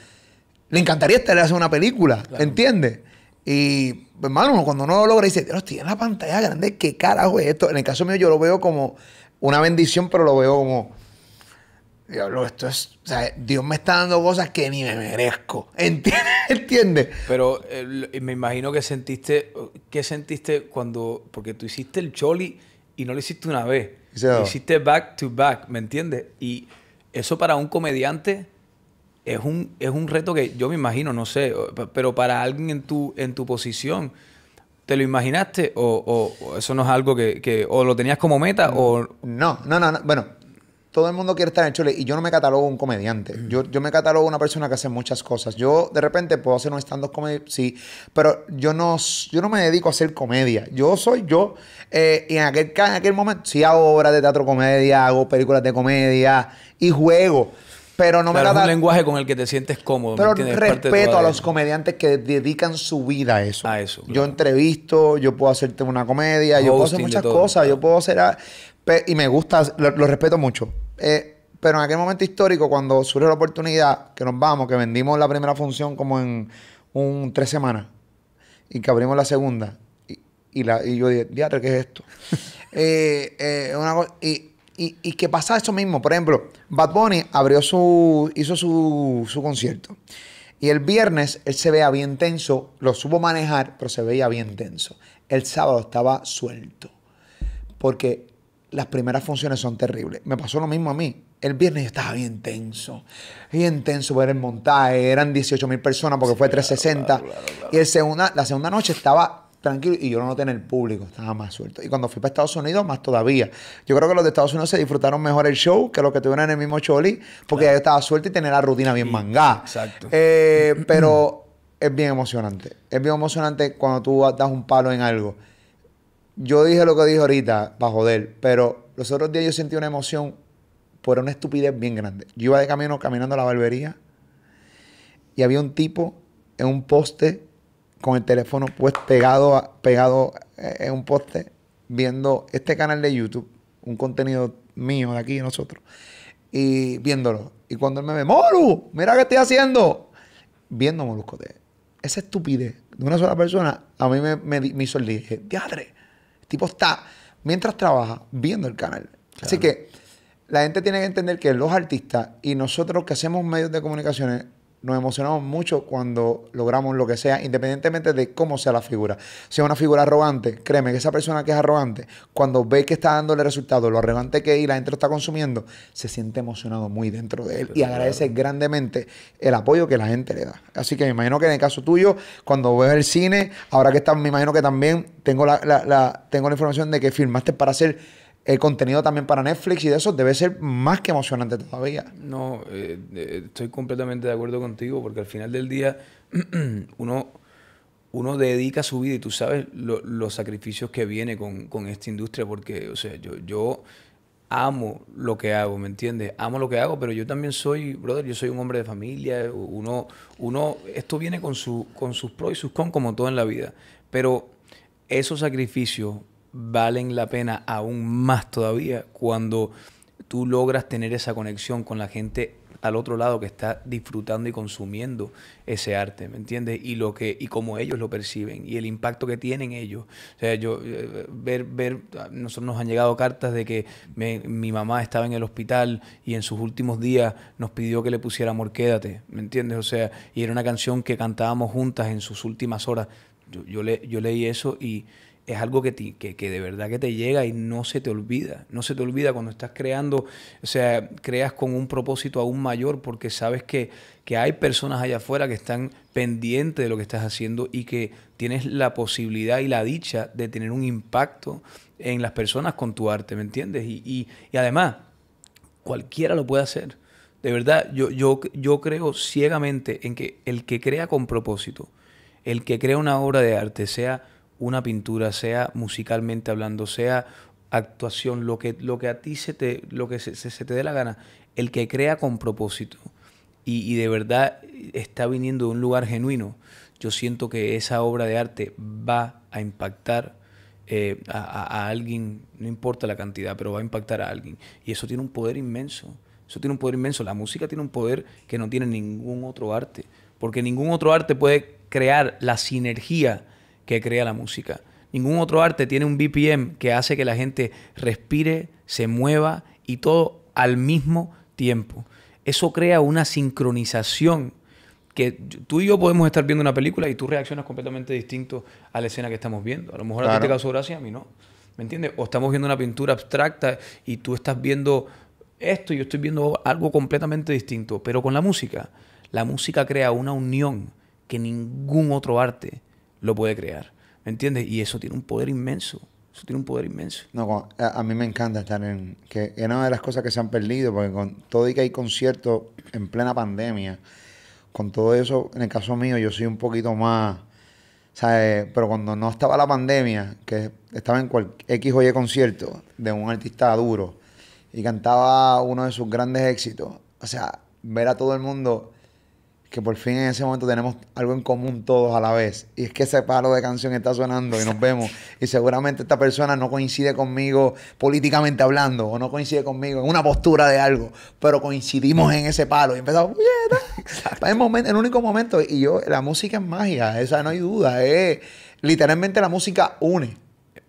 [SPEAKER 1] le encantaría estar hacer una película, entiende ¿entiendes? Y, pues, hermano, cuando uno lo logra, dice, Dios tiene la pantalla grande, ¿qué carajo es esto? En el caso mío, yo lo veo como una bendición, pero lo veo como... esto es. Dios me está dando cosas que ni me
[SPEAKER 2] merezco. [LAUGHS] ¿Entiendes? entiende Pero eh, me imagino que sentiste. ¿Qué sentiste cuando.? Porque tú hiciste el choli y no lo hiciste una vez. Lo hiciste back to back, ¿me entiendes? Y eso para un comediante es un, es un reto que yo me imagino, no sé, pero para alguien en tu, en tu posición, ¿te lo imaginaste? ¿O, o, eso no es algo que, o lo tenías como meta? O...
[SPEAKER 1] no, no, no. Bueno, todo el mundo quiere estar en chule y yo no me catalogo un comediante. Yo, me catalogo una persona que hace muchas cosas. Yo de repente puedo hacer un stand-up comedy, sí, pero yo no, yo no me dedico a hacer comedia. Yo soy yo. Eh, y en aquel, en aquel momento sí hago obras de teatro comedia, hago películas de comedia y juego. Pero
[SPEAKER 2] no me da un lenguaje con el que te sientes cómodo. Pero respeto a los
[SPEAKER 1] comediantes que dedican su vida a eso. A eso. Yo entrevisto, yo puedo hacerte una comedia, yo puedo hacer muchas cosas, yo puedo hacer. Y me gusta, lo respeto mucho. Eh, pero en aquel momento histórico, cuando surge la oportunidad, que nos vamos, que vendimos la primera función como en un tres semanas y que abrimos la segunda. Y, yo dije, ¿qué es esto? [LAUGHS] Eh, eh, y, y, que pasa eso mismo. Por ejemplo, Bad Bunny abrió su, hizo su, su concierto. Y el viernes él se veía bien tenso, lo supo manejar, pero se veía bien tenso. El sábado estaba suelto. Porque las primeras funciones son terribles. Me pasó lo mismo a mí. El viernes estaba bien tenso, bien tenso ver el montaje. Eran 18 mil personas porque fue 360. y segunda, la segunda noche estaba tranquilo y yo no noté en el público, estaba más suelto. Y cuando fui para Estados Unidos, más todavía. Yo creo que los de Estados Unidos se disfrutaron mejor el show que los que tuvieron en el mismo Choli, porque yo estaba suelto y tenía la rutina bien mangada. Exacto. Eh, pero [CLEARS THROAT] es bien emocionante. Es bien emocionante cuando tú das un palo en algo yo dije lo que dije ahorita para joder, pero los otros días yo sentí una emoción por una estupidez bien grande. Yo iba de camino caminando a la barbería y había un tipo en un poste con el teléfono pues pegado, pegado eh, en un poste viendo este canal de YouTube, un contenido mío de aquí de nosotros, y viéndolo. Y cuando él me ve, Moru, mira qué estoy haciendo. Viendo de Esa estupidez de una sola persona a mí me, me, me hizo el dije, diadre, tipo está, mientras trabaja, viendo el canal. Así que la gente tiene que entender que los artistas y nosotros que hacemos medios de comunicaciones nos emocionamos mucho cuando logramos lo que sea, independientemente de cómo sea la figura. Si es una figura arrogante, créeme que esa persona que es arrogante, cuando ve que está dándole resultados, lo arrogante que es y la gente lo está consumiendo, se siente emocionado muy dentro de él y agradece grandemente el apoyo que la gente le da. Así que me imagino que en el caso tuyo, cuando ves el cine, ahora que estás, me imagino que también tengo la, tengo la información de que firmaste para hacer el contenido también para Netflix y de eso debe ser más que emocionante todavía.
[SPEAKER 2] No, eh, eh, estoy completamente de acuerdo contigo porque al final del día [CLEARS THROAT] uno, uno dedica su vida y tú sabes los sacrificios que viene con, esta industria porque, o sea, yo, amo lo que hago, ¿me entiendes? Amo lo que hago, pero yo también soy, brother, yo soy un hombre de familia, uno, uno, esto viene con, su, con sus pros y sus cons como todo en la vida, pero esos sacrificios valen la pena aún más todavía cuando tú logras tener esa conexión con la gente al otro lado que está disfrutando y consumiendo ese arte, ¿me entiendes? Y lo que y cómo ellos lo perciben y el impacto que tienen ellos. O sea, yo eh, ver ver nosotros nos han llegado cartas de que mi mamá estaba en el hospital y en sus últimos días nos pidió que le pusiéramos Quédate, ¿me entiendes? O sea, y era una canción que cantábamos juntas en sus últimas horas. Yo, le, yo leí eso y, es algo que, que, de verdad que te llega y no se te olvida. No se te olvida cuando estás creando, o sea, creas con un propósito aún mayor porque sabes que, hay personas allá afuera que están pendientes de lo que estás haciendo y que tienes la posibilidad y la dicha de tener un impacto en las personas con tu arte, ¿me entiendes? Y, y además, cualquiera lo puede hacer. De verdad, yo, yo, yo creo ciegamente en que el que crea con propósito, el que crea una obra de arte, sea una pintura, sea musicalmente hablando, sea actuación, lo que, lo que a ti se te, lo que se, te dé la gana, el que crea con propósito y, de verdad está viniendo de un lugar genuino, yo siento que esa obra de arte va a impactar eh, a alguien, no importa la cantidad, pero va a impactar a alguien. Y eso tiene un poder inmenso, eso tiene un poder inmenso. La música tiene un poder que no tiene ningún otro arte, porque ningún otro arte puede crear la sinergia que crea la música. Ningún otro arte tiene un BPM que hace que la gente respire, se mueva y todo al mismo tiempo. Eso crea una sincronización que tú y yo podemos estar viendo una película y tú reaccionas completamente distinto a la escena que estamos viendo. A lo mejor a ti te causó gracia, a mí no. ¿Me entiendes? O estamos viendo una pintura abstracta y tú estás viendo esto y yo estoy viendo algo completamente distinto. Pero con la música, la música crea una unión que ningún otro arte lo puede crear. ¿Me entiendes? Y eso tiene un poder inmenso. Eso tiene un poder inmenso. No, a, mí
[SPEAKER 1] me encanta estar en... Que es una de las cosas que se han perdido, porque con todo y que hay conciertos en plena pandemia, con todo eso, en el caso mío, yo soy un poquito más... ¿sabes? Pero cuando no estaba la pandemia, que estaba en cualquier X o Y concierto de un artista duro y cantaba uno de sus grandes éxitos, o sea, ver a todo el mundo que por fin en ese momento tenemos algo en común todos a la vez. Y es que ese palo de canción está sonando y nos vemos. Y seguramente esta persona no coincide conmigo políticamente hablando o no coincide conmigo en una postura de algo, pero coincidimos en ese palo y empezamos, [LAUGHS] En el, único momento. Y yo, la música es mágica esa no hay duda. literalmente la música une.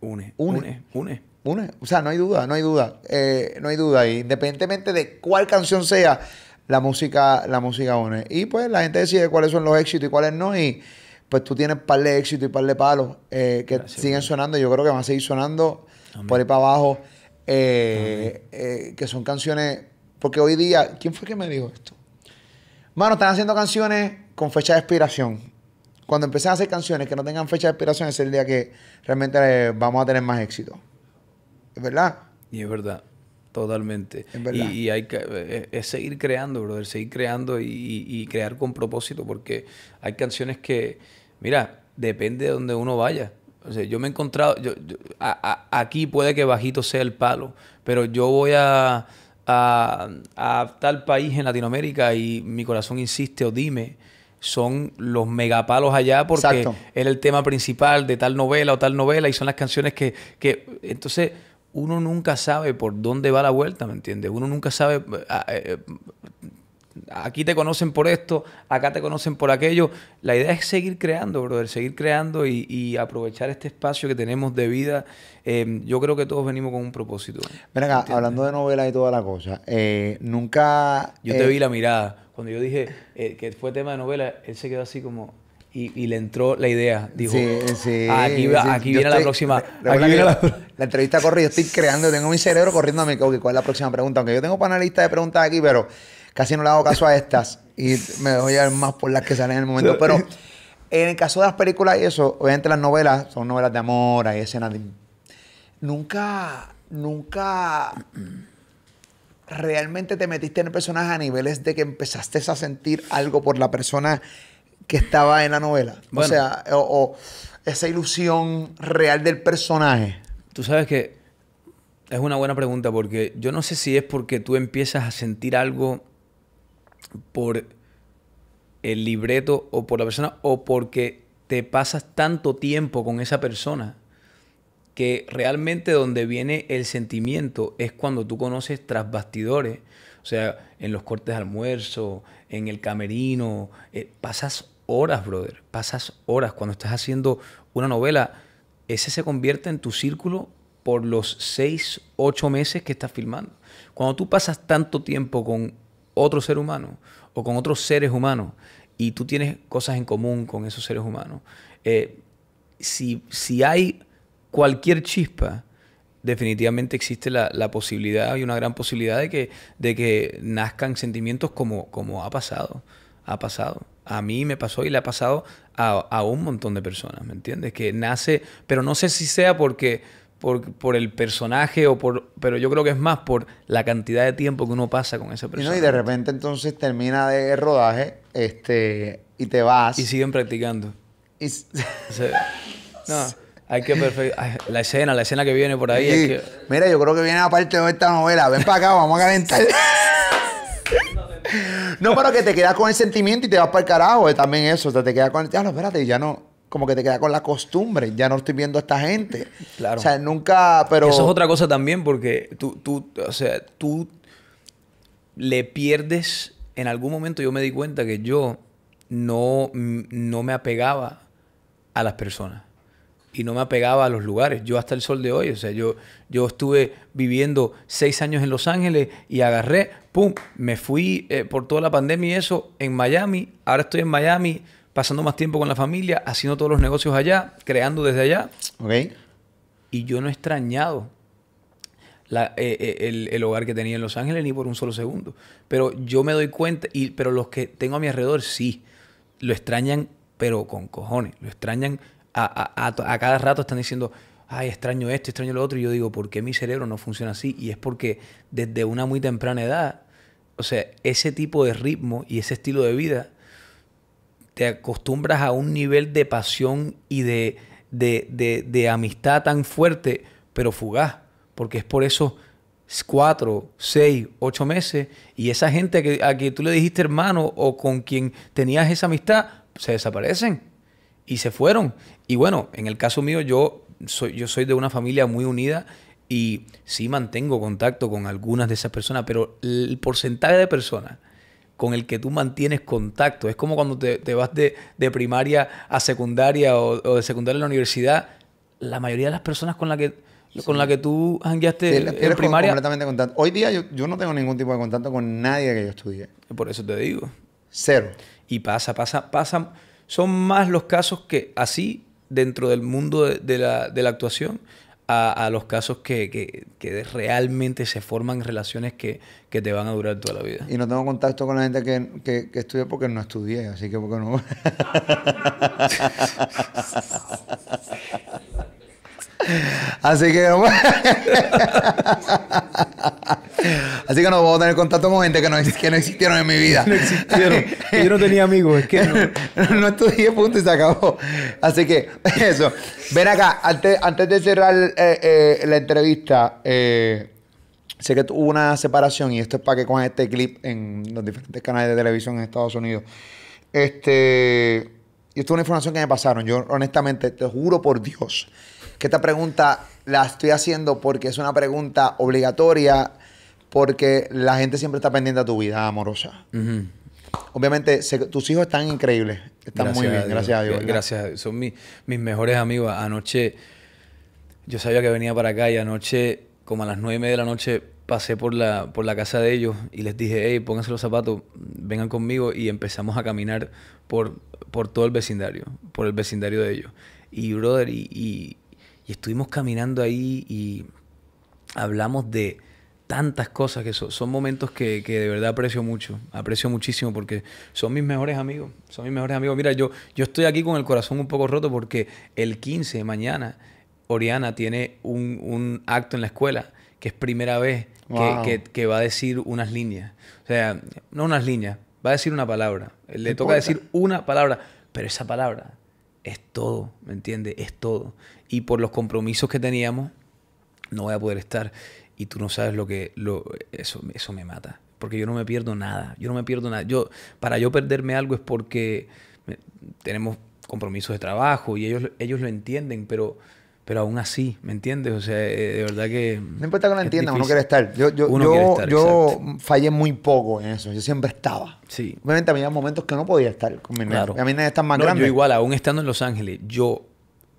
[SPEAKER 1] Une, une, une. une. O sea, no hay duda, no hay duda, eh, no hay duda. Y independientemente de cuál canción sea, la música, la música une. Y pues la gente decide cuáles son los éxitos y cuáles no. Y pues tú tienes par de éxitos y par de palos eh, que siguen sonando. Yo creo que van a seguir sonando por ahí para abajo. Eh, eh, que son canciones. Porque hoy día, ¿quién fue que me dijo esto? Mano, están haciendo canciones con fecha de expiración. Cuando empecen a hacer canciones que no tengan fecha de expiración, es el día que realmente vamos a tener más éxito. ¿Es verdad?
[SPEAKER 2] Y es verdad. Totalmente. Y, hay que, eh, es seguir creando, brother, seguir creando y, crear con propósito, porque hay canciones que, mira, depende de donde uno vaya. O sea, yo me he encontrado, yo, aquí puede que bajito sea el palo, pero yo voy a, a, tal país en Latinoamérica y mi corazón insiste o dime, son los megapalos allá porque es el tema principal de tal novela o tal novela y son las canciones que, que entonces uno nunca sabe por dónde va la vuelta, ¿me entiendes? Uno nunca sabe, ah, eh, eh, aquí te conocen por esto, acá te conocen por aquello. La idea es seguir creando, brother, seguir creando y, aprovechar este espacio que tenemos de vida. Em, yo creo que todos venimos con un propósito.
[SPEAKER 1] Ven acá, hablando de novela y toda la cosa, eh, nunca... Yo te vi la
[SPEAKER 2] mirada. Cuando yo dije que fue tema de novela, él se quedó así como y, le entró la idea. Dijo, sí, sí, aquí, viene la próxima. La,
[SPEAKER 1] entrevista corre, yo estoy creando, tengo mi cerebro corriendo a mi coque, ¿cuál es la próxima pregunta? Aunque yo tengo panelistas de preguntas aquí, pero casi no le hago caso a estas y me dejo llevar más por las que salen en el momento. [LAUGHS] Pero en el caso de las películas y eso, obviamente las novelas son novelas de amor, hay escenas de... Nunca, nunca realmente te metiste en el personaje a niveles de que empezaste a sentir algo por la persona que estaba en la novela. o sea, o,
[SPEAKER 2] esa ilusión real del personaje. Tú sabes que es una buena pregunta porque yo no sé si es porque tú empiezas a sentir algo por el libreto o por la persona o porque te pasas tanto tiempo con esa persona que realmente donde viene el sentimiento es cuando tú conoces tras bastidores, o sea, en los cortes de almuerzo, en el camerino, eh, pasas horas, brother. Pasas horas. Cuando estás haciendo una novela, ese se convierte en tu círculo por los seis, ocho meses que estás filmando. Cuando tú pasas tanto tiempo con otro ser humano o con otros seres humanos y tú tienes cosas en común con esos seres humanos, eh, si, si, hay cualquier chispa, definitivamente existe la, la, posibilidad y una gran posibilidad de que, de que nazcan sentimientos como, como ha pasado. Ha pasado a mí me pasó y le ha pasado a, un montón de personas, ¿me entiendes? Que nace, pero no sé si sea porque por, por, el personaje o por... Pero yo creo que es más por la cantidad de tiempo que uno pasa con esa persona. Y, de
[SPEAKER 1] repente entonces termina de rodaje este, y te vas. Y siguen practicando.
[SPEAKER 2] no. Hay que perfecto. La escena, la escena que viene por ahí. Es que...
[SPEAKER 1] Mira, yo creo que viene aparte de esta novela. Ven para acá, vamos a calentar. [LAUGHS] No, pero que te quedas con el sentimiento y te vas para el carajo. Eh, también eso, o te quedas con Ya, no, espérate, ya no. Como que te quedas con la costumbre. Ya no estoy viendo a esta gente. Claro. O sea, nunca. Pero... Eso es otra
[SPEAKER 2] cosa también, porque tú, tú, o sea, tú le pierdes. En algún momento yo me di cuenta que yo no, no me apegaba a las personas y no me apegaba a los lugares. Yo hasta el sol de hoy, o sea, yo, yo estuve viviendo seis años en Los Ángeles y agarré, pum, me fui eh, por toda la pandemia y eso en Miami. Ahora estoy en Miami pasando más tiempo con la familia, haciendo todos los negocios allá, creando desde allá. Okay. Y yo no he extrañado eh, eh, el, hogar que tenía en Los Ángeles ni por un solo segundo. Pero yo me doy cuenta, y, pero los que tengo a mi alrededor sí, lo extrañan, pero con cojones, lo extrañan a, cada rato están diciendo, ay, extraño esto, extraño lo otro. Y yo digo, ¿por qué mi cerebro no funciona así? Y es porque desde una muy temprana edad, o sea, ese tipo de ritmo y ese estilo de vida, te acostumbras a un nivel de pasión y de, amistad tan fuerte, pero fugaz. Porque es por eso cuatro, seis, ocho meses y esa gente a que, a tú le dijiste hermano o con quien tenías esa amistad se desaparecen y se fueron y bueno, en el caso mío, yo soy, yo soy de una familia muy unida y sí mantengo contacto con algunas de esas personas, pero el porcentaje de personas con el que tú mantienes contacto, es como cuando te, vas de, primaria a secundaria o, de secundaria a la universidad, la mayoría de las personas con las que la que tú hangueaste en primaria. completamente contacto. Hoy día yo, yo, no tengo ningún tipo de contacto con nadie que yo estudié. Por eso te digo. Cero. Y pasa, pasa, pasa. Son más los casos que así dentro del mundo de, la, de la, actuación a, los casos que, realmente se forman relaciones que, te van a durar toda la vida. Y no tengo contacto con la gente que,
[SPEAKER 1] que estudia porque no estudié, así que porque no... [LAUGHS] Así que, así que no puedo tener contacto con gente que no, que no existieron en mi vida. No existieron. Yo no tenía amigos, es que [LAUGHS] no. estudié, punto y se acabó. Así que, eso. Ven acá, antes, antes de cerrar eh, eh, la entrevista, eh, sé que hubo una separación y esto es para que con este clip en los diferentes canales de televisión en Estados Unidos. Este. Y esto es una información que me pasaron. Yo, honestamente, te juro por Dios que esta pregunta la estoy haciendo porque es una pregunta obligatoria, porque la gente siempre está pendiente a tu vida amorosa. Obviamente, tus hijos están increíbles. Están muy bien, gracias a Dios.
[SPEAKER 2] Gracias Son mis mejores amigos. Anoche, yo sabía que venía para acá y anoche, como a las nueve y media de la noche, pasé por la, por la casa de ellos y les dije, hey, pónganse los zapatos, vengan conmigo y empezamos a caminar por, por todo el vecindario, por el vecindario de ellos. Y, brother, y y estuvimos caminando ahí y hablamos de tantas cosas que son, momentos que, de verdad aprecio mucho, aprecio muchísimo porque son mis mejores amigos, son mis mejores amigos. Mira, yo, yo estoy aquí con el corazón un poco roto porque el 15 de mañana Oriana tiene un, acto en la escuela que es primera vez que, va a decir unas líneas. O sea, no unas líneas, va a decir una palabra. Le toca decir una palabra, pero esa palabra es todo, ¿me entiendes? Es todo y por los compromisos que teníamos, no voy a poder estar. Y tú no sabes lo que... Lo, eso, eso me mata. Porque yo no me pierdo nada. Yo no me pierdo nada. Yo, para yo perderme algo es porque tenemos compromisos de trabajo y ellos, ellos lo entienden, pero pero aún así, ¿me entiendes? O sea, eh, de verdad que... No importa que lo entiendan, uno quiere estar. Yo, yo, yo, yo
[SPEAKER 1] fallé muy poco en eso, yo siempre estaba. Sí. Obviamente había momentos que no podía estar con mi claro. A mí están más no, Yo igual,
[SPEAKER 2] aún estando en Los Ángeles, yo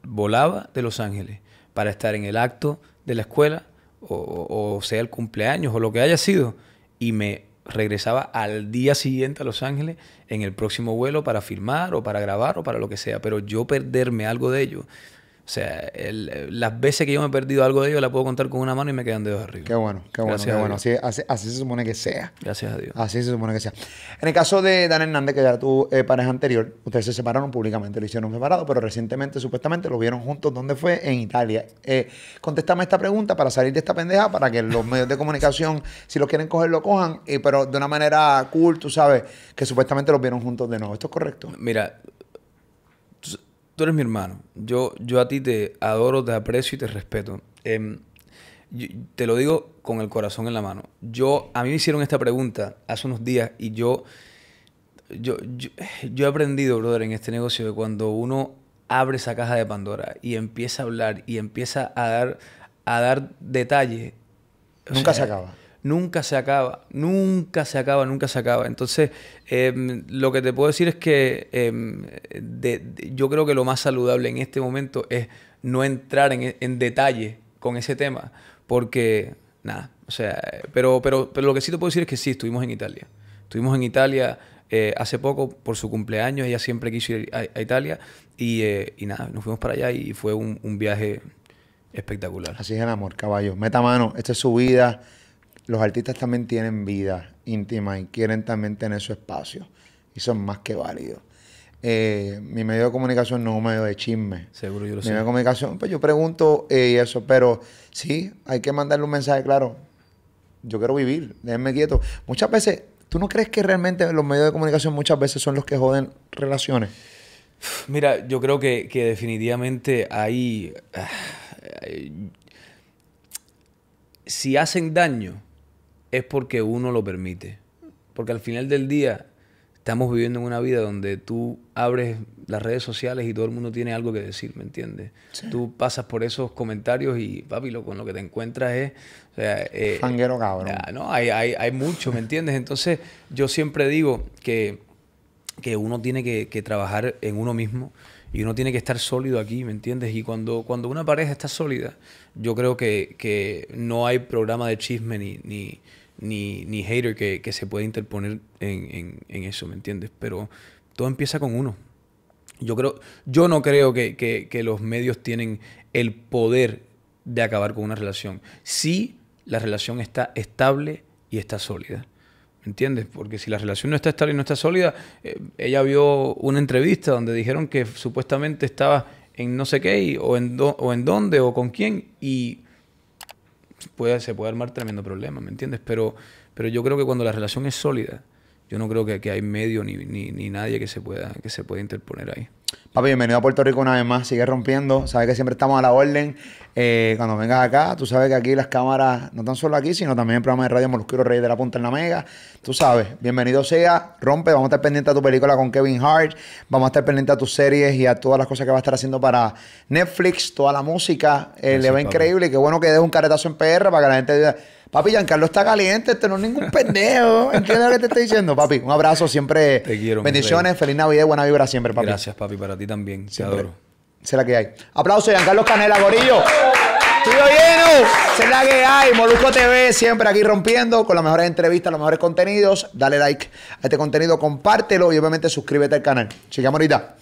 [SPEAKER 2] volaba de Los Ángeles para estar en el acto de la escuela o, sea el cumpleaños o lo que haya sido y me regresaba al día siguiente a Los Ángeles en el próximo vuelo para filmar o para grabar o para lo que sea, pero yo perderme algo de ello o sea, las veces que yo me he perdido algo de ellos, la puedo contar con una mano y me quedan dedos arriba. Qué bueno, qué bueno, qué bueno.
[SPEAKER 1] Así, se supone que sea. Gracias a Dios. Así se supone que sea. En el caso de Dan Hernández, que era tu eh, pareja anterior, ustedes se separaron públicamente, lo hicieron separado, pero recientemente, supuestamente, lo vieron juntos. ¿Dónde fue? En Italia. Eh, contéstame esta pregunta para salir de esta pendeja, para que los medios de comunicación, [LAUGHS] si lo quieren coger, lo cojan, pero de una manera cool, tú sabes, que supuestamente los vieron juntos de nuevo. ¿Esto es correcto?
[SPEAKER 2] Mira, tú eres mi hermano. Yo, yo a ti te adoro, te aprecio y te respeto. Em, te lo digo con el corazón en la mano. Yo, a mí me hicieron esta pregunta hace unos días y yo, yo, yo, he aprendido, brother, en este negocio de cuando uno abre esa caja de Pandora y empieza a hablar y empieza a dar, a dar detalle.
[SPEAKER 1] Nunca se acaba
[SPEAKER 2] nunca se acaba, nunca se acaba, nunca se acaba. Entonces, em, lo que te puedo decir es que em, yo creo que lo más saludable en este momento es no entrar en, detalle con ese tema, porque nada, o sea, pero, pero, pero lo que sí te puedo decir es que sí, estuvimos en Italia. Estuvimos en Italia eh, hace poco por su cumpleaños, ella siempre quiso ir a, Italia eh, y, nada, nos fuimos para allá y fue un, un viaje espectacular.
[SPEAKER 1] Así es el amor, caballo. Meta mano, esta es su vida los artistas también tienen vida íntima y quieren también tener su espacio. Y son más que válidos. Eh, mi medio de comunicación no es un medio de chisme. Seguro yo lo sé. mi medio de comunicación, pues yo pregunto eh, y eso, pero sí, hay que mandarle un mensaje claro. Yo quiero vivir, déjenme quieto. Muchas veces, ¿tú no crees que realmente los medios de comunicación muchas veces son los que joden relaciones?
[SPEAKER 2] Mira, yo creo que, definitivamente hay... Ah, eh, si hacen daño, es porque uno lo permite. Porque al final del día estamos viviendo en una vida donde tú abres las redes sociales y todo el mundo tiene algo que decir, ¿me entiendes? Tú pasas por esos comentarios y, papi, con lo que te encuentras es... O eh, Fanguero cabrón. no, hay, hay, hay ¿me entiendes? Entonces yo siempre digo que, que uno tiene que, trabajar en uno mismo y uno tiene que estar sólido aquí, ¿me entiendes? Y cuando, cuando una pareja está sólida, yo creo que, no hay programa de chisme ni, ni, ni, ni hater que, se pueda interponer en, eso, ¿me entiendes? Pero todo empieza con uno. Yo, creo, yo no creo que, los medios tienen el poder de acabar con una relación. si la relación está estable y está sólida. ¿Me entiendes? Porque si la relación no está estable y no está sólida, eh, ella vio una entrevista donde dijeron que supuestamente estaba en no sé qué, o, en o en dónde, o con quién, y puede, se puede armar tremendo problema, ¿me entiendes? Pero, pero yo creo que cuando la relación es sólida, yo no creo que, que hay medio ni, ni nadie que se, pueda, que se pueda interponer ahí.
[SPEAKER 1] Papi, bienvenido a Puerto Rico una vez más. Sigue rompiendo. Sabes que siempre estamos a la orden. Eh, cuando vengas acá, tú sabes que aquí las cámaras, no tan solo aquí, sino también el programa de radio Molusquero Rey de la Punta en la Mega. Tú sabes, bienvenido sea. Rompe. Vamos a estar pendientes a tu película con Kevin Hart. Vamos a estar pendientes a tus series y a todas las cosas que va a estar haciendo para Netflix, toda la música. el le va increíble. Qué bueno que des un caretazo en PR para que la gente diga Papi, Giancarlo está caliente, este no es ningún pendejo. [LAUGHS] ¿Entiendes lo que te estoy diciendo, papi? Un abrazo siempre. Te quiero. Bendiciones, feliz Navidad buena vibra siempre, papi.
[SPEAKER 2] Gracias, papi, para ti también. Se Te adoro.
[SPEAKER 1] Será que hay. Aplauso, Giancarlo Canela, Gorillo. Tío lleno, será que hay. Molusco TV, siempre aquí rompiendo con las mejores entrevistas, los mejores contenidos. Dale like a este contenido, compártelo y obviamente suscríbete al canal. Sigamos ahorita.